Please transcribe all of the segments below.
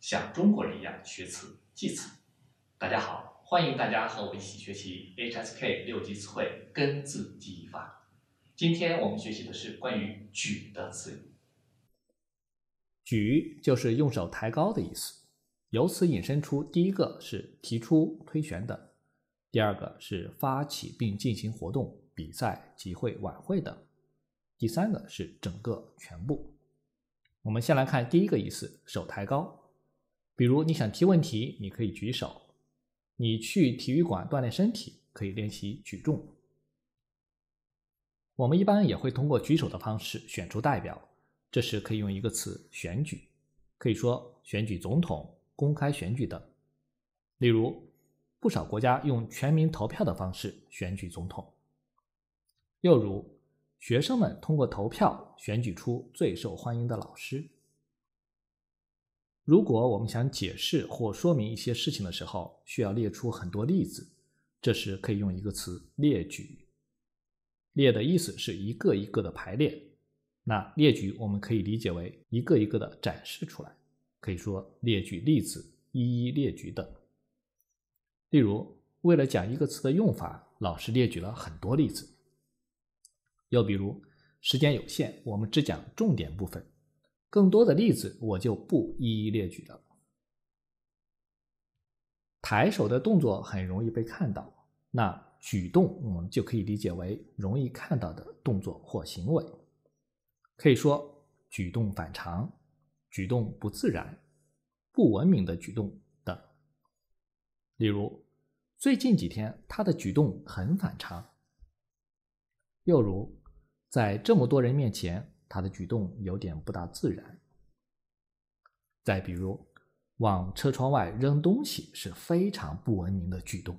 像中国人一样学词记词。大家好，欢迎大家和我一起学习 HSK 六级词汇根字记忆法。今天我们学习的是关于“举”的词语。举就是用手抬高的意思，由此引申出第一个是提出、推选等；第二个是发起并进行活动、比赛、集会、晚会等；第三个是整个、全部。我们先来看第一个意思：手抬高。比如你想提问题，你可以举手；你去体育馆锻炼身体，可以练习举重。我们一般也会通过举手的方式选出代表，这时可以用一个词“选举”。可以说选举总统、公开选举等。例如，不少国家用全民投票的方式选举总统；又如，学生们通过投票选举出最受欢迎的老师。如果我们想解释或说明一些事情的时候，需要列出很多例子，这时可以用一个词“列举”。“列”的意思是一个一个的排列，那“列举”我们可以理解为一个一个的展示出来，可以说“列举例子”、“一一列举”等。例如，为了讲一个词的用法，老师列举了很多例子。又比如，时间有限，我们只讲重点部分。更多的例子我就不一一列举了。抬手的动作很容易被看到，那举动我们就可以理解为容易看到的动作或行为。可以说，举动反常、举动不自然、不文明的举动等。例如，最近几天他的举动很反常。又如，在这么多人面前。他的举动有点不大自然。再比如，往车窗外扔东西是非常不文明的举动。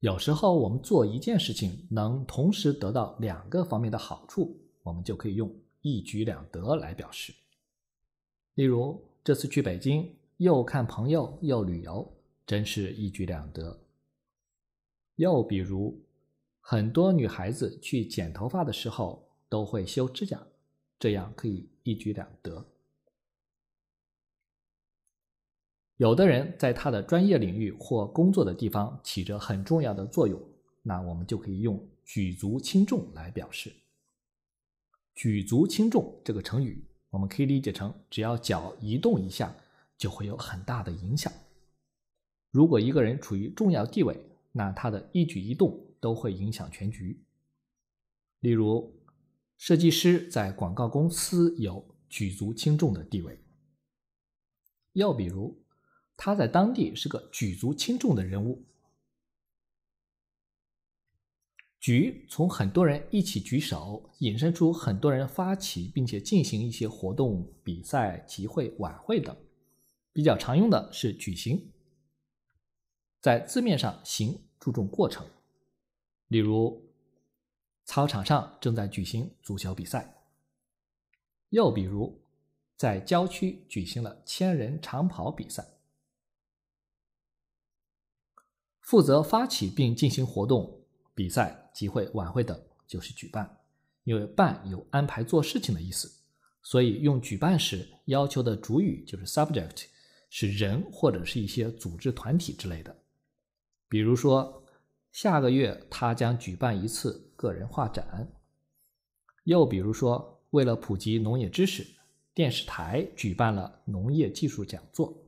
有时候我们做一件事情能同时得到两个方面的好处，我们就可以用“一举两得”来表示。例如，这次去北京又看朋友又旅游，真是一举两得。又比如。很多女孩子去剪头发的时候都会修指甲，这样可以一举两得。有的人在他的专业领域或工作的地方起着很重要的作用，那我们就可以用“举足轻重”来表示。“举足轻重”这个成语，我们可以理解成只要脚移动一下，就会有很大的影响。如果一个人处于重要地位，那他的一举一动。都会影响全局。例如，设计师在广告公司有举足轻重的地位。又比如，他在当地是个举足轻重的人物。举从很多人一起举手引申出很多人发起并且进行一些活动、比赛、集会、晚会等。比较常用的是举行，在字面上，行注重过程。例如，操场上正在举行足球比赛。又比如，在郊区举行了千人长跑比赛。负责发起并进行活动、比赛、集会、晚会等，就是举办。因为“办”有安排做事情的意思，所以用“举办”时要求的主语就是 subject，是人或者是一些组织、团体之类的。比如说。下个月他将举办一次个人画展。又比如说，为了普及农业知识，电视台举办了农业技术讲座。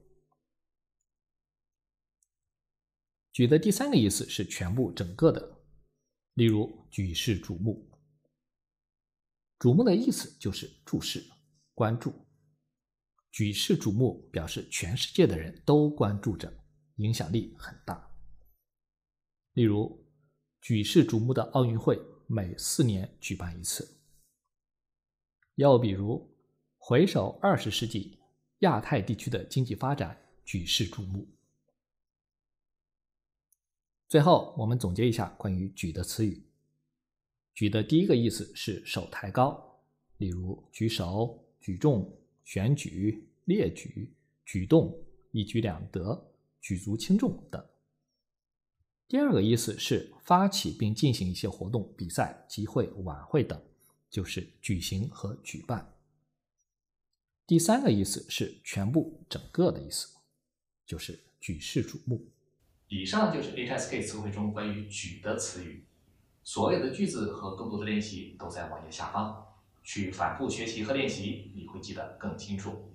举的第三个意思是全部、整个的，例如举世瞩目。瞩目的意思就是注视、关注。举世瞩目表示全世界的人都关注着，影响力很大。例如，举世瞩目的奥运会每四年举办一次。又比如，回首二十世纪，亚太地区的经济发展举世瞩目。最后，我们总结一下关于“举”的词语。举的第一个意思是手抬高，例如举手、举重、选举、列举、举动、一举两得、举足轻重等。第二个意思是发起并进行一些活动、比赛、集会、晚会等，就是举行和举办。第三个意思是全部、整个的意思，就是举世瞩目。以上就是 h S K 词汇中关于“举”的词语，所有的句子和更多的练习都在网页下方，去反复学习和练习，你会记得更清楚。